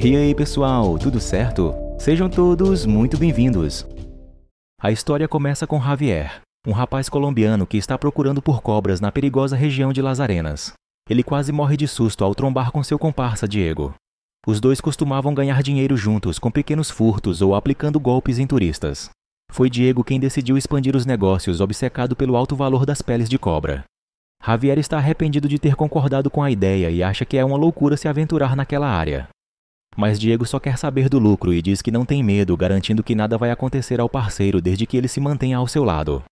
E aí pessoal, tudo certo? Sejam todos muito bem-vindos! A história começa com Javier, um rapaz colombiano que está procurando por cobras na perigosa região de Las Arenas. Ele quase morre de susto ao trombar com seu comparsa Diego. Os dois costumavam ganhar dinheiro juntos com pequenos furtos ou aplicando golpes em turistas. Foi Diego quem decidiu expandir os negócios, obcecado pelo alto valor das peles de cobra. Javier está arrependido de ter concordado com a ideia e acha que é uma loucura se aventurar naquela área. Mas Diego só quer saber do lucro e diz que não tem medo, garantindo que nada vai acontecer ao parceiro desde que ele se mantenha ao seu lado.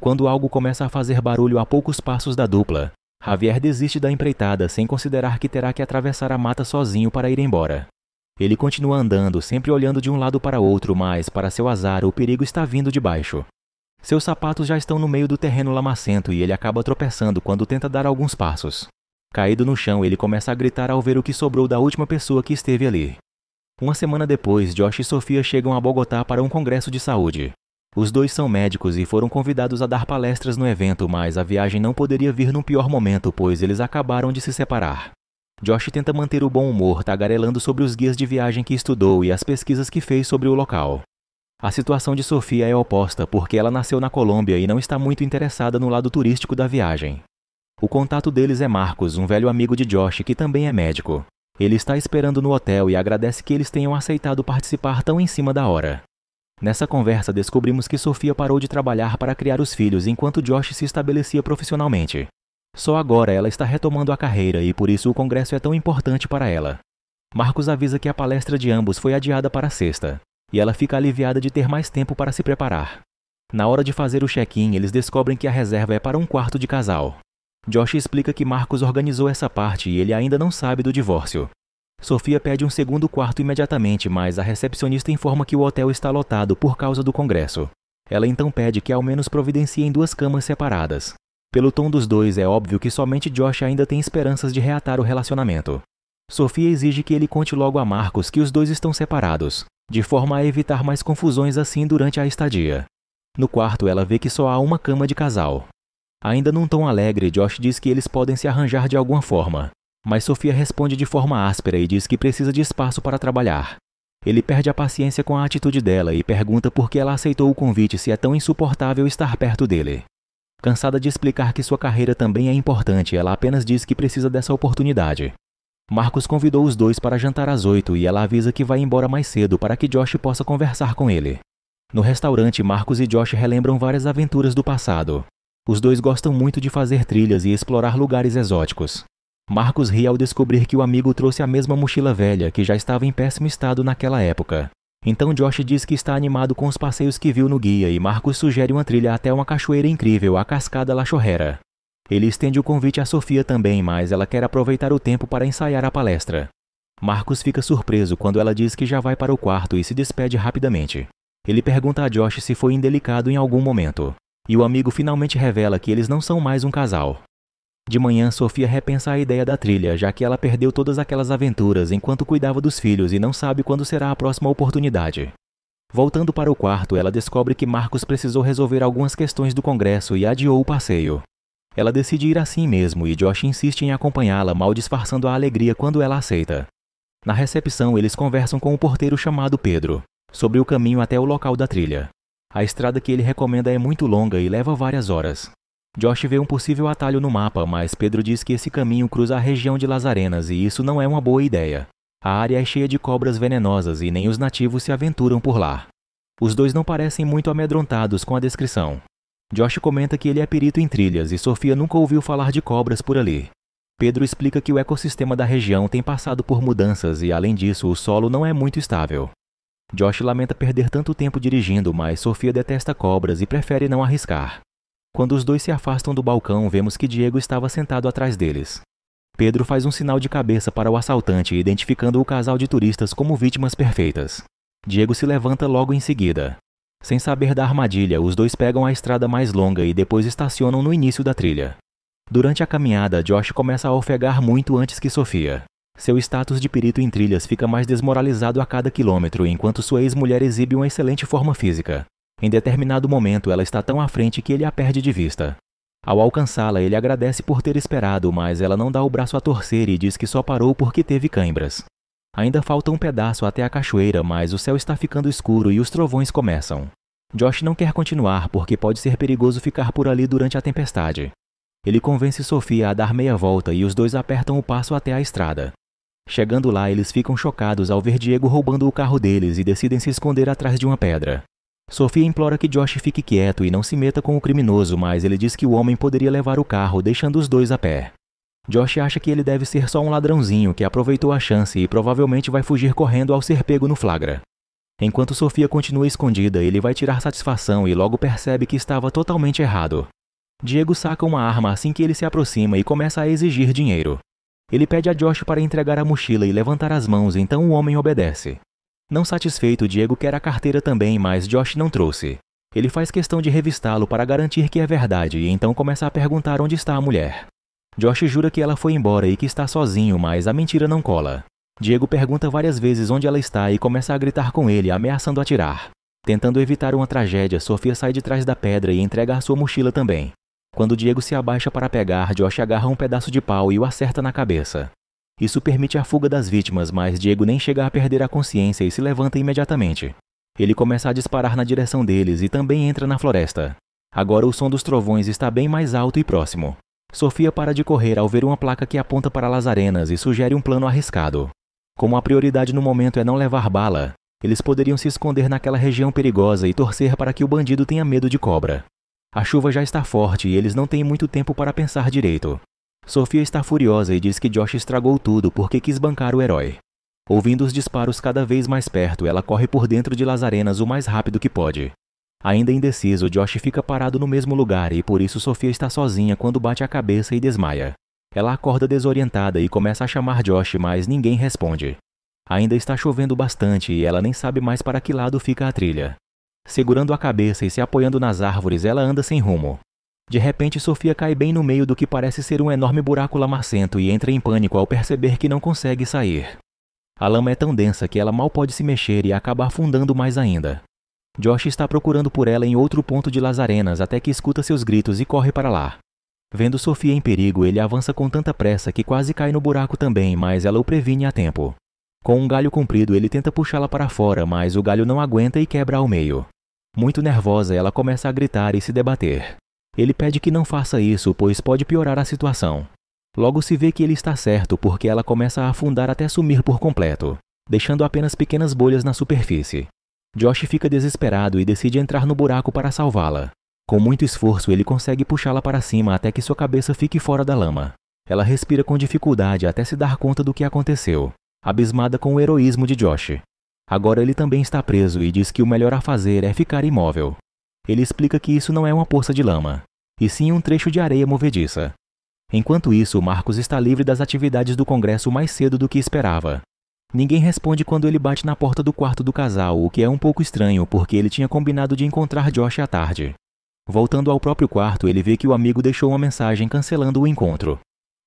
Quando algo começa a fazer barulho a poucos passos da dupla, Javier desiste da empreitada sem considerar que terá que atravessar a mata sozinho para ir embora. Ele continua andando, sempre olhando de um lado para outro, mas, para seu azar, o perigo está vindo de baixo. Seus sapatos já estão no meio do terreno lamacento e ele acaba tropeçando quando tenta dar alguns passos. Caído no chão, ele começa a gritar ao ver o que sobrou da última pessoa que esteve ali. Uma semana depois, Josh e Sofia chegam a Bogotá para um congresso de saúde. Os dois são médicos e foram convidados a dar palestras no evento, mas a viagem não poderia vir num pior momento, pois eles acabaram de se separar. Josh tenta manter o bom humor, tagarelando sobre os guias de viagem que estudou e as pesquisas que fez sobre o local. A situação de Sofia é oposta, porque ela nasceu na Colômbia e não está muito interessada no lado turístico da viagem. O contato deles é Marcos, um velho amigo de Josh que também é médico. Ele está esperando no hotel e agradece que eles tenham aceitado participar tão em cima da hora. Nessa conversa, descobrimos que Sofia parou de trabalhar para criar os filhos enquanto Josh se estabelecia profissionalmente. Só agora ela está retomando a carreira e por isso o congresso é tão importante para ela. Marcos avisa que a palestra de ambos foi adiada para sexta, e ela fica aliviada de ter mais tempo para se preparar. Na hora de fazer o check-in, eles descobrem que a reserva é para um quarto de casal. Josh explica que Marcos organizou essa parte e ele ainda não sabe do divórcio. Sofia pede um segundo quarto imediatamente, mas a recepcionista informa que o hotel está lotado por causa do congresso. Ela então pede que ao menos providenciem duas camas separadas. Pelo tom dos dois, é óbvio que somente Josh ainda tem esperanças de reatar o relacionamento. Sofia exige que ele conte logo a Marcos que os dois estão separados, de forma a evitar mais confusões assim durante a estadia. No quarto, ela vê que só há uma cama de casal, Ainda num tom alegre, Josh diz que eles podem se arranjar de alguma forma. Mas Sofia responde de forma áspera e diz que precisa de espaço para trabalhar. Ele perde a paciência com a atitude dela e pergunta por que ela aceitou o convite se é tão insuportável estar perto dele. Cansada de explicar que sua carreira também é importante, ela apenas diz que precisa dessa oportunidade. Marcos convidou os dois para jantar às oito e ela avisa que vai embora mais cedo para que Josh possa conversar com ele. No restaurante, Marcos e Josh relembram várias aventuras do passado, os dois gostam muito de fazer trilhas e explorar lugares exóticos. Marcos ri ao descobrir que o amigo trouxe a mesma mochila velha, que já estava em péssimo estado naquela época. Então Josh diz que está animado com os passeios que viu no guia e Marcos sugere uma trilha até uma cachoeira incrível, a Cascada La Chorrera. Ele estende o convite a Sofia também, mas ela quer aproveitar o tempo para ensaiar a palestra. Marcos fica surpreso quando ela diz que já vai para o quarto e se despede rapidamente. Ele pergunta a Josh se foi indelicado em algum momento e o amigo finalmente revela que eles não são mais um casal. De manhã, Sofia repensa a ideia da trilha, já que ela perdeu todas aquelas aventuras enquanto cuidava dos filhos e não sabe quando será a próxima oportunidade. Voltando para o quarto, ela descobre que Marcos precisou resolver algumas questões do congresso e adiou o passeio. Ela decide ir assim mesmo e Josh insiste em acompanhá-la, mal disfarçando a alegria quando ela aceita. Na recepção, eles conversam com o um porteiro chamado Pedro sobre o caminho até o local da trilha. A estrada que ele recomenda é muito longa e leva várias horas. Josh vê um possível atalho no mapa, mas Pedro diz que esse caminho cruza a região de Lazarenas e isso não é uma boa ideia. A área é cheia de cobras venenosas e nem os nativos se aventuram por lá. Os dois não parecem muito amedrontados com a descrição. Josh comenta que ele é perito em trilhas e Sofia nunca ouviu falar de cobras por ali. Pedro explica que o ecossistema da região tem passado por mudanças e, além disso, o solo não é muito estável. Josh lamenta perder tanto tempo dirigindo, mas Sofia detesta cobras e prefere não arriscar. Quando os dois se afastam do balcão, vemos que Diego estava sentado atrás deles. Pedro faz um sinal de cabeça para o assaltante, identificando o casal de turistas como vítimas perfeitas. Diego se levanta logo em seguida. Sem saber da armadilha, os dois pegam a estrada mais longa e depois estacionam no início da trilha. Durante a caminhada, Josh começa a ofegar muito antes que Sofia. Seu status de perito em trilhas fica mais desmoralizado a cada quilômetro, enquanto sua ex-mulher exibe uma excelente forma física. Em determinado momento, ela está tão à frente que ele a perde de vista. Ao alcançá-la, ele agradece por ter esperado, mas ela não dá o braço a torcer e diz que só parou porque teve cãibras. Ainda falta um pedaço até a cachoeira, mas o céu está ficando escuro e os trovões começam. Josh não quer continuar porque pode ser perigoso ficar por ali durante a tempestade. Ele convence Sofia a dar meia volta e os dois apertam o passo até a estrada. Chegando lá, eles ficam chocados ao ver Diego roubando o carro deles e decidem se esconder atrás de uma pedra. Sofia implora que Josh fique quieto e não se meta com o criminoso, mas ele diz que o homem poderia levar o carro, deixando os dois a pé. Josh acha que ele deve ser só um ladrãozinho que aproveitou a chance e provavelmente vai fugir correndo ao ser pego no flagra. Enquanto Sofia continua escondida, ele vai tirar satisfação e logo percebe que estava totalmente errado. Diego saca uma arma assim que ele se aproxima e começa a exigir dinheiro. Ele pede a Josh para entregar a mochila e levantar as mãos, então o homem obedece. Não satisfeito, Diego quer a carteira também, mas Josh não trouxe. Ele faz questão de revistá-lo para garantir que é verdade e então começa a perguntar onde está a mulher. Josh jura que ela foi embora e que está sozinho, mas a mentira não cola. Diego pergunta várias vezes onde ela está e começa a gritar com ele, ameaçando atirar. Tentando evitar uma tragédia, Sofia sai de trás da pedra e entrega sua mochila também. Quando Diego se abaixa para pegar, Josh agarra um pedaço de pau e o acerta na cabeça. Isso permite a fuga das vítimas, mas Diego nem chega a perder a consciência e se levanta imediatamente. Ele começa a disparar na direção deles e também entra na floresta. Agora o som dos trovões está bem mais alto e próximo. Sofia para de correr ao ver uma placa que aponta para Las Arenas e sugere um plano arriscado. Como a prioridade no momento é não levar bala, eles poderiam se esconder naquela região perigosa e torcer para que o bandido tenha medo de cobra. A chuva já está forte e eles não têm muito tempo para pensar direito. Sofia está furiosa e diz que Josh estragou tudo porque quis bancar o herói. Ouvindo os disparos cada vez mais perto, ela corre por dentro de Lazarenas o mais rápido que pode. Ainda indeciso, Josh fica parado no mesmo lugar e por isso Sofia está sozinha quando bate a cabeça e desmaia. Ela acorda desorientada e começa a chamar Josh, mas ninguém responde. Ainda está chovendo bastante e ela nem sabe mais para que lado fica a trilha. Segurando a cabeça e se apoiando nas árvores, ela anda sem rumo. De repente, Sofia cai bem no meio do que parece ser um enorme buraco lamacento e entra em pânico ao perceber que não consegue sair. A lama é tão densa que ela mal pode se mexer e acaba afundando mais ainda. Josh está procurando por ela em outro ponto de Lazarenas até que escuta seus gritos e corre para lá. Vendo Sofia em perigo, ele avança com tanta pressa que quase cai no buraco também, mas ela o previne a tempo. Com um galho comprido, ele tenta puxá-la para fora, mas o galho não aguenta e quebra ao meio. Muito nervosa, ela começa a gritar e se debater. Ele pede que não faça isso, pois pode piorar a situação. Logo se vê que ele está certo, porque ela começa a afundar até sumir por completo, deixando apenas pequenas bolhas na superfície. Josh fica desesperado e decide entrar no buraco para salvá-la. Com muito esforço, ele consegue puxá-la para cima até que sua cabeça fique fora da lama. Ela respira com dificuldade até se dar conta do que aconteceu, abismada com o heroísmo de Josh. Agora ele também está preso e diz que o melhor a fazer é ficar imóvel. Ele explica que isso não é uma poça de lama, e sim um trecho de areia movediça. Enquanto isso, Marcos está livre das atividades do Congresso mais cedo do que esperava. Ninguém responde quando ele bate na porta do quarto do casal, o que é um pouco estranho porque ele tinha combinado de encontrar Josh à tarde. Voltando ao próprio quarto, ele vê que o amigo deixou uma mensagem cancelando o encontro.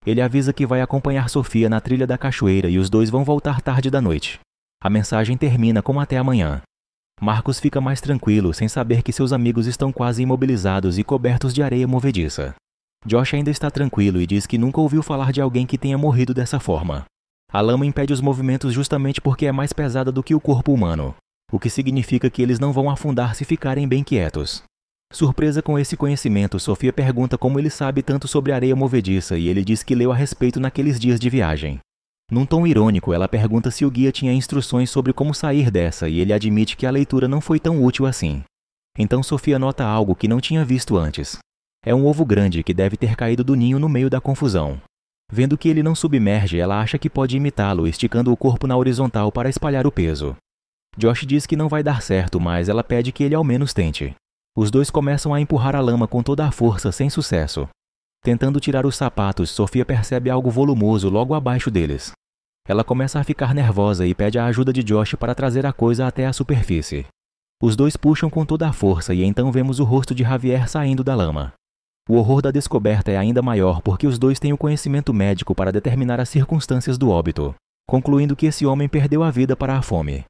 Ele avisa que vai acompanhar Sofia na trilha da cachoeira e os dois vão voltar tarde da noite. A mensagem termina com até amanhã. Marcos fica mais tranquilo sem saber que seus amigos estão quase imobilizados e cobertos de areia movediça. Josh ainda está tranquilo e diz que nunca ouviu falar de alguém que tenha morrido dessa forma. A lama impede os movimentos justamente porque é mais pesada do que o corpo humano, o que significa que eles não vão afundar se ficarem bem quietos. Surpresa com esse conhecimento, Sofia pergunta como ele sabe tanto sobre areia movediça e ele diz que leu a respeito naqueles dias de viagem. Num tom irônico, ela pergunta se o guia tinha instruções sobre como sair dessa e ele admite que a leitura não foi tão útil assim. Então Sofia nota algo que não tinha visto antes. É um ovo grande que deve ter caído do ninho no meio da confusão. Vendo que ele não submerge, ela acha que pode imitá-lo, esticando o corpo na horizontal para espalhar o peso. Josh diz que não vai dar certo, mas ela pede que ele ao menos tente. Os dois começam a empurrar a lama com toda a força, sem sucesso. Tentando tirar os sapatos, Sofia percebe algo volumoso logo abaixo deles. Ela começa a ficar nervosa e pede a ajuda de Josh para trazer a coisa até a superfície. Os dois puxam com toda a força e então vemos o rosto de Javier saindo da lama. O horror da descoberta é ainda maior porque os dois têm o conhecimento médico para determinar as circunstâncias do óbito, concluindo que esse homem perdeu a vida para a fome.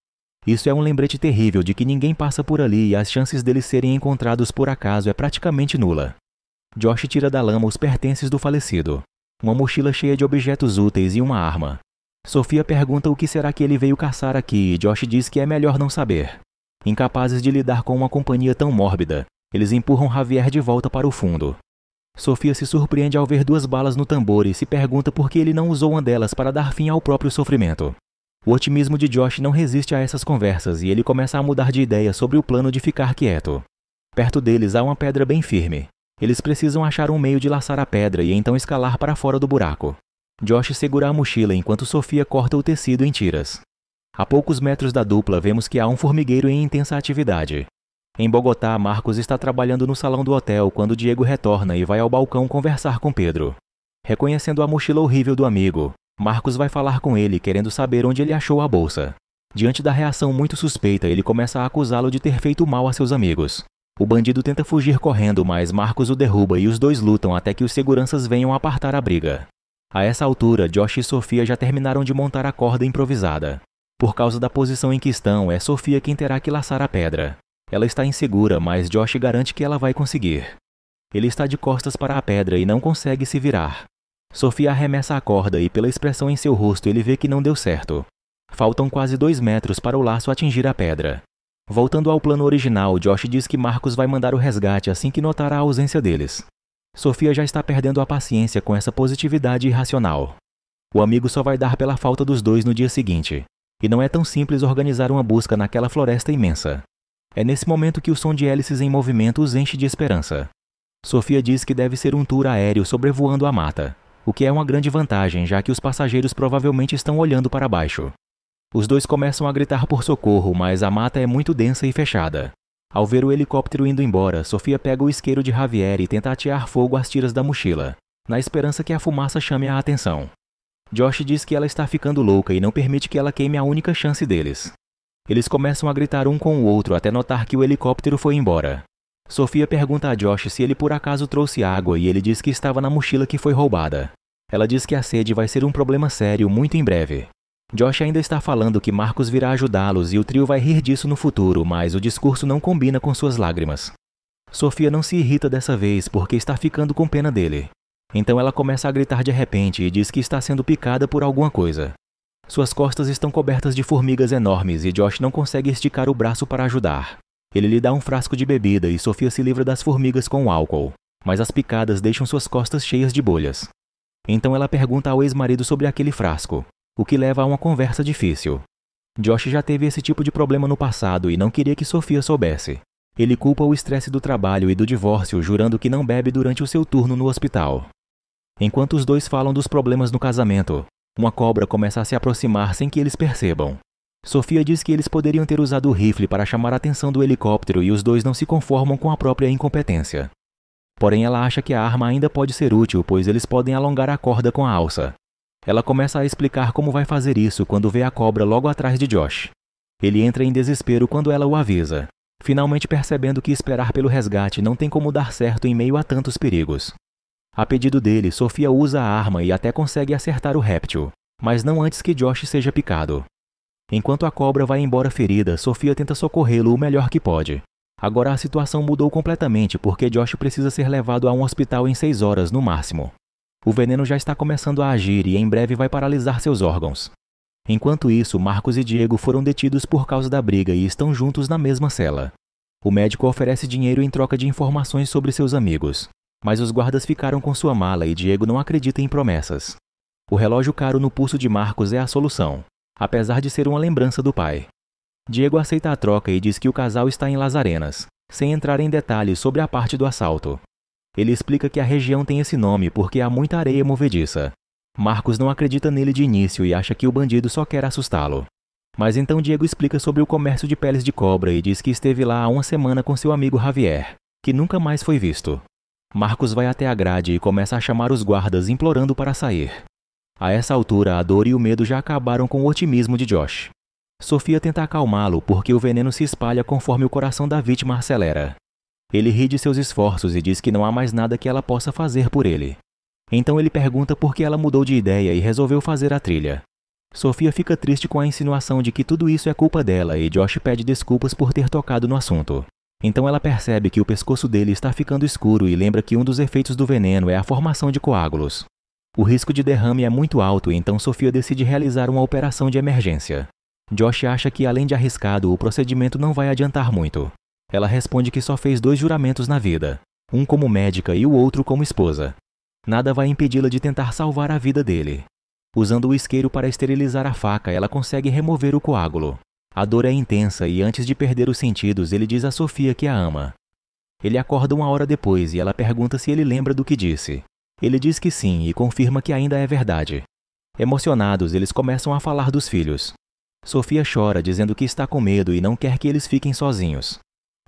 Isso é um lembrete terrível de que ninguém passa por ali e as chances deles serem encontrados por acaso é praticamente nula. Josh tira da lama os pertences do falecido, uma mochila cheia de objetos úteis e uma arma. Sofia pergunta o que será que ele veio caçar aqui e Josh diz que é melhor não saber. Incapazes de lidar com uma companhia tão mórbida, eles empurram Javier de volta para o fundo. Sofia se surpreende ao ver duas balas no tambor e se pergunta por que ele não usou uma delas para dar fim ao próprio sofrimento. O otimismo de Josh não resiste a essas conversas e ele começa a mudar de ideia sobre o plano de ficar quieto. Perto deles há uma pedra bem firme. Eles precisam achar um meio de laçar a pedra e então escalar para fora do buraco. Josh segura a mochila enquanto Sofia corta o tecido em tiras. A poucos metros da dupla, vemos que há um formigueiro em intensa atividade. Em Bogotá, Marcos está trabalhando no salão do hotel quando Diego retorna e vai ao balcão conversar com Pedro. Reconhecendo a mochila horrível do amigo, Marcos vai falar com ele querendo saber onde ele achou a bolsa. Diante da reação muito suspeita, ele começa a acusá-lo de ter feito mal a seus amigos. O bandido tenta fugir correndo, mas Marcos o derruba e os dois lutam até que os seguranças venham apartar a briga. A essa altura, Josh e Sofia já terminaram de montar a corda improvisada. Por causa da posição em que estão, é Sofia quem terá que laçar a pedra. Ela está insegura, mas Josh garante que ela vai conseguir. Ele está de costas para a pedra e não consegue se virar. Sofia arremessa a corda e, pela expressão em seu rosto, ele vê que não deu certo. Faltam quase dois metros para o laço atingir a pedra. Voltando ao plano original, Josh diz que Marcos vai mandar o resgate assim que notar a ausência deles. Sofia já está perdendo a paciência com essa positividade irracional. O amigo só vai dar pela falta dos dois no dia seguinte, e não é tão simples organizar uma busca naquela floresta imensa. É nesse momento que o som de hélices em movimento os enche de esperança. Sofia diz que deve ser um tour aéreo sobrevoando a mata, o que é uma grande vantagem, já que os passageiros provavelmente estão olhando para baixo. Os dois começam a gritar por socorro, mas a mata é muito densa e fechada. Ao ver o helicóptero indo embora, Sofia pega o isqueiro de Javier e tenta atear fogo às tiras da mochila, na esperança que a fumaça chame a atenção. Josh diz que ela está ficando louca e não permite que ela queime a única chance deles. Eles começam a gritar um com o outro até notar que o helicóptero foi embora. Sofia pergunta a Josh se ele por acaso trouxe água e ele diz que estava na mochila que foi roubada. Ela diz que a sede vai ser um problema sério muito em breve Josh ainda está falando que Marcos virá ajudá-los e o trio vai rir disso no futuro, mas o discurso não combina com suas lágrimas. Sofia não se irrita dessa vez porque está ficando com pena dele. Então ela começa a gritar de repente e diz que está sendo picada por alguma coisa. Suas costas estão cobertas de formigas enormes e Josh não consegue esticar o braço para ajudar. Ele lhe dá um frasco de bebida e Sofia se livra das formigas com o álcool, mas as picadas deixam suas costas cheias de bolhas. Então ela pergunta ao ex-marido sobre aquele frasco, o que leva a uma conversa difícil. Josh já teve esse tipo de problema no passado e não queria que Sofia soubesse. Ele culpa o estresse do trabalho e do divórcio, jurando que não bebe durante o seu turno no hospital. Enquanto os dois falam dos problemas no casamento, uma cobra começa a se aproximar sem que eles percebam. Sofia diz que eles poderiam ter usado o rifle para chamar a atenção do helicóptero e os dois não se conformam com a própria incompetência. Porém, ela acha que a arma ainda pode ser útil, pois eles podem alongar a corda com a alça. Ela começa a explicar como vai fazer isso quando vê a cobra logo atrás de Josh. Ele entra em desespero quando ela o avisa, finalmente percebendo que esperar pelo resgate não tem como dar certo em meio a tantos perigos. A pedido dele, Sofia usa a arma e até consegue acertar o réptil, mas não antes que Josh seja picado. Enquanto a cobra vai embora ferida, Sofia tenta socorrê-lo o melhor que pode. Agora a situação mudou completamente porque Josh precisa ser levado a um hospital em 6 horas no máximo. O veneno já está começando a agir e em breve vai paralisar seus órgãos. Enquanto isso, Marcos e Diego foram detidos por causa da briga e estão juntos na mesma cela. O médico oferece dinheiro em troca de informações sobre seus amigos, mas os guardas ficaram com sua mala e Diego não acredita em promessas. O relógio caro no pulso de Marcos é a solução, apesar de ser uma lembrança do pai. Diego aceita a troca e diz que o casal está em Lazarenas, sem entrar em detalhes sobre a parte do assalto. Ele explica que a região tem esse nome porque há muita areia movediça. Marcos não acredita nele de início e acha que o bandido só quer assustá-lo. Mas então Diego explica sobre o comércio de peles de cobra e diz que esteve lá há uma semana com seu amigo Javier, que nunca mais foi visto. Marcos vai até a grade e começa a chamar os guardas implorando para sair. A essa altura, a dor e o medo já acabaram com o otimismo de Josh. Sofia tenta acalmá-lo porque o veneno se espalha conforme o coração da vítima acelera. Ele ri de seus esforços e diz que não há mais nada que ela possa fazer por ele. Então ele pergunta por que ela mudou de ideia e resolveu fazer a trilha. Sofia fica triste com a insinuação de que tudo isso é culpa dela e Josh pede desculpas por ter tocado no assunto. Então ela percebe que o pescoço dele está ficando escuro e lembra que um dos efeitos do veneno é a formação de coágulos. O risco de derrame é muito alto, então Sofia decide realizar uma operação de emergência. Josh acha que, além de arriscado, o procedimento não vai adiantar muito. Ela responde que só fez dois juramentos na vida, um como médica e o outro como esposa. Nada vai impedi-la de tentar salvar a vida dele. Usando o isqueiro para esterilizar a faca, ela consegue remover o coágulo. A dor é intensa e antes de perder os sentidos, ele diz a Sofia que a ama. Ele acorda uma hora depois e ela pergunta se ele lembra do que disse. Ele diz que sim e confirma que ainda é verdade. Emocionados, eles começam a falar dos filhos. Sofia chora, dizendo que está com medo e não quer que eles fiquem sozinhos.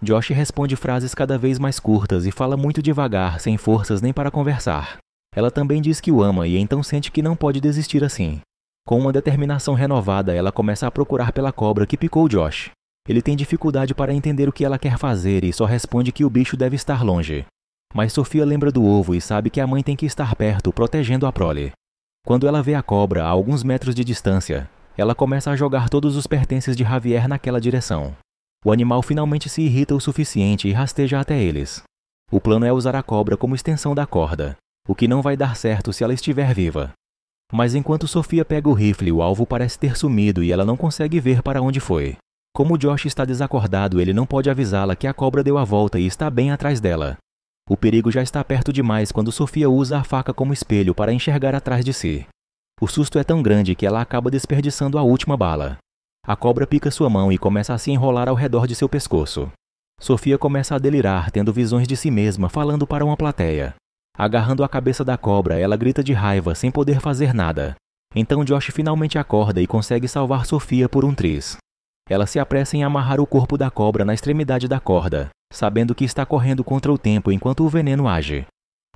Josh responde frases cada vez mais curtas e fala muito devagar, sem forças nem para conversar. Ela também diz que o ama e então sente que não pode desistir assim. Com uma determinação renovada, ela começa a procurar pela cobra que picou Josh. Ele tem dificuldade para entender o que ela quer fazer e só responde que o bicho deve estar longe. Mas Sofia lembra do ovo e sabe que a mãe tem que estar perto, protegendo a prole. Quando ela vê a cobra a alguns metros de distância, ela começa a jogar todos os pertences de Javier naquela direção. O animal finalmente se irrita o suficiente e rasteja até eles. O plano é usar a cobra como extensão da corda, o que não vai dar certo se ela estiver viva. Mas enquanto Sofia pega o rifle, o alvo parece ter sumido e ela não consegue ver para onde foi. Como Josh está desacordado, ele não pode avisá-la que a cobra deu a volta e está bem atrás dela. O perigo já está perto demais quando Sofia usa a faca como espelho para enxergar atrás de si. O susto é tão grande que ela acaba desperdiçando a última bala. A cobra pica sua mão e começa a se enrolar ao redor de seu pescoço. Sofia começa a delirar, tendo visões de si mesma falando para uma plateia. Agarrando a cabeça da cobra, ela grita de raiva sem poder fazer nada. Então Josh finalmente acorda e consegue salvar Sofia por um triz. Ela se apressa em amarrar o corpo da cobra na extremidade da corda, sabendo que está correndo contra o tempo enquanto o veneno age.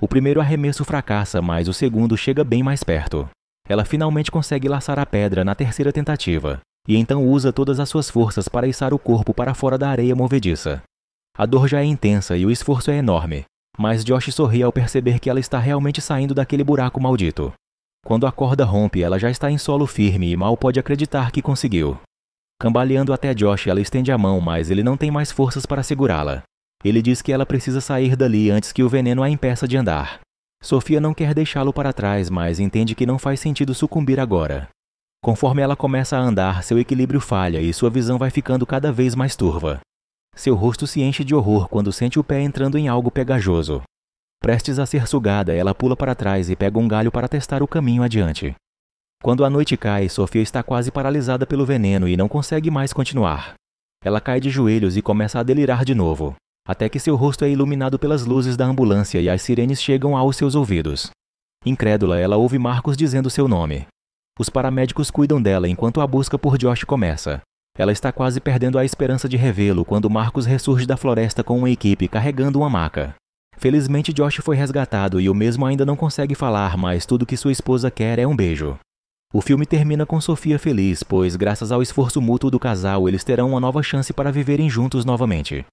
O primeiro arremesso fracassa, mas o segundo chega bem mais perto. Ela finalmente consegue laçar a pedra na terceira tentativa e então usa todas as suas forças para içar o corpo para fora da areia movediça. A dor já é intensa e o esforço é enorme, mas Josh sorri ao perceber que ela está realmente saindo daquele buraco maldito. Quando a corda rompe, ela já está em solo firme e mal pode acreditar que conseguiu. Cambaleando até Josh, ela estende a mão, mas ele não tem mais forças para segurá-la. Ele diz que ela precisa sair dali antes que o veneno a impeça de andar. Sofia não quer deixá-lo para trás, mas entende que não faz sentido sucumbir agora. Conforme ela começa a andar, seu equilíbrio falha e sua visão vai ficando cada vez mais turva. Seu rosto se enche de horror quando sente o pé entrando em algo pegajoso. Prestes a ser sugada, ela pula para trás e pega um galho para testar o caminho adiante. Quando a noite cai, Sofia está quase paralisada pelo veneno e não consegue mais continuar. Ela cai de joelhos e começa a delirar de novo, até que seu rosto é iluminado pelas luzes da ambulância e as sirenes chegam aos seus ouvidos. Incrédula, ela ouve Marcos dizendo seu nome. Os paramédicos cuidam dela enquanto a busca por Josh começa. Ela está quase perdendo a esperança de revê-lo quando Marcos ressurge da floresta com uma equipe carregando uma maca. Felizmente, Josh foi resgatado e o mesmo ainda não consegue falar, mas tudo que sua esposa quer é um beijo. O filme termina com Sofia feliz, pois, graças ao esforço mútuo do casal, eles terão uma nova chance para viverem juntos novamente.